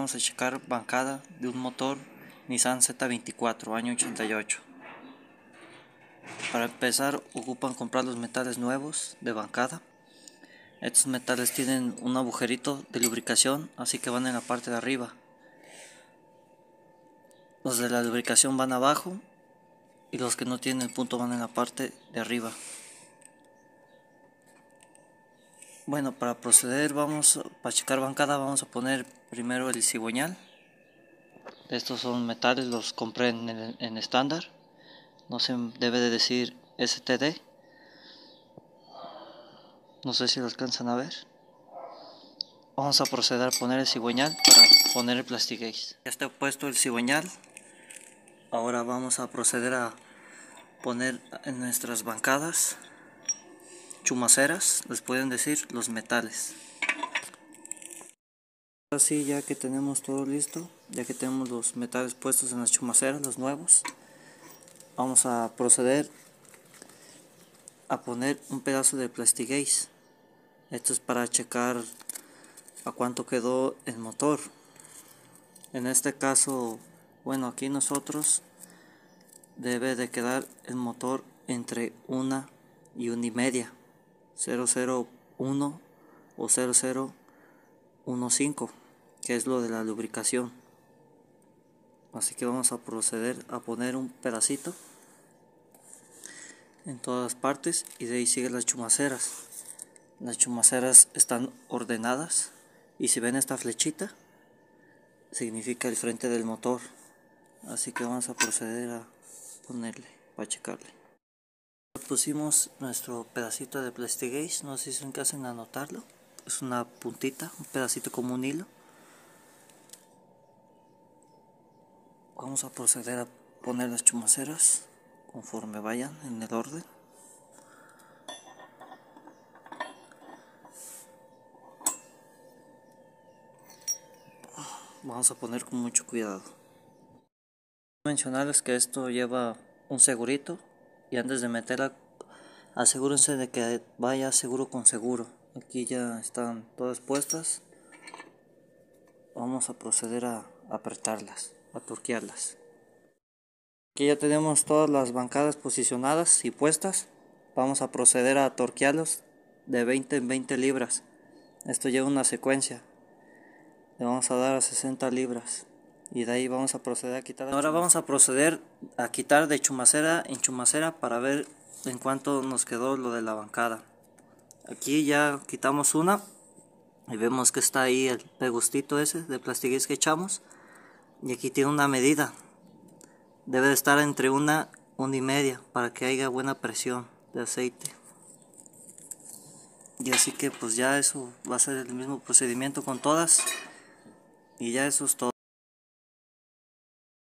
Vamos a checar bancada de un motor Nissan Z24 año 88. Para empezar ocupan comprar los metales nuevos de bancada. Estos metales tienen un agujerito de lubricación así que van en la parte de arriba. Los de la lubricación van abajo y los que no tienen el punto van en la parte de arriba. Bueno, para proceder vamos a checar bancada vamos a poner Primero el cigüeñal. Estos son metales, los compré en, estándar. No se debe de decir STD. No sé si lo alcanzan a ver. Vamos a proceder a poner el cigüeñal para poner el plastigase. Ya está puesto el cigüeñal. Ahora vamos a proceder a poner en nuestras bancadas chumaceras, les pueden decir, los metales. Así ya que tenemos todo listo, ya que tenemos los metales puestos en las chumaceras, los nuevos, vamos a proceder a poner un pedazo de plastigase. Esto es para checar a cuánto quedó el motor. En este caso, bueno, aquí nosotros debe de quedar el motor entre una y una y media, 001 o 0015 que es lo de la lubricación. Así que vamos a proceder a poner un pedacito en todas las partes y de ahí siguen las chumaceras. Las chumaceras están ordenadas y si ven esta flechita significa el frente del motor. Así que vamos a proceder a ponerle, a checarle. Pusimos nuestro pedacito de Plastigage, no sé si en que en anotarlo. Es una puntita, un pedacito como un hilo. Vamos a proceder a poner las chumaceras conforme vayan en el orden. Vamos a poner con mucho cuidado. Mencionarles que esto lleva un segurito y antes de meterla asegúrense de que vaya seguro con seguro. Aquí ya están todas puestas. Vamos a proceder a apretarlas a torquearlas. Aquí ya tenemos todas las bancadas posicionadas y puestas. Vamos a proceder a torquearlos de 20 en 20 libras. Esto lleva una secuencia. Le vamos a dar a 60 libras. Y de ahí vamos a proceder a quitar. Ahora vamos a proceder a quitar de chumacera en chumacera para ver en cuánto nos quedó lo de la bancada. Aquí ya quitamos una y vemos que está ahí el pegustito ese de plastiquís que echamos. Y aquí tiene una medida. Debe de estar entre una, una y media para que haya buena presión de aceite. Y así que pues ya eso va a ser el mismo procedimiento con todas. Y ya eso es todo.